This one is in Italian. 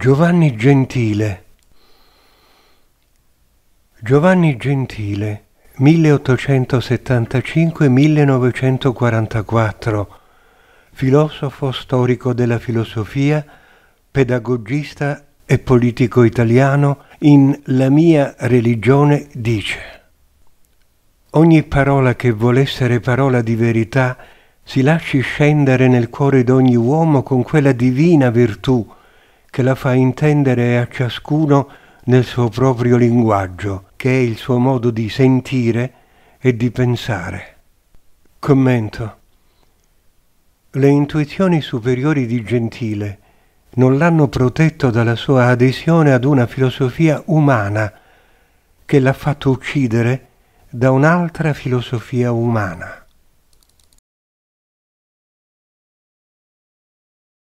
Giovanni Gentile Giovanni Gentile 1875-1944 Filosofo storico della filosofia, pedagogista e politico italiano, in La mia religione dice Ogni parola che vuol essere parola di verità si lasci scendere nel cuore d'ogni uomo con quella divina virtù che la fa intendere a ciascuno nel suo proprio linguaggio, che è il suo modo di sentire e di pensare. Commento. Le intuizioni superiori di Gentile non l'hanno protetto dalla sua adesione ad una filosofia umana che l'ha fatto uccidere da un'altra filosofia umana.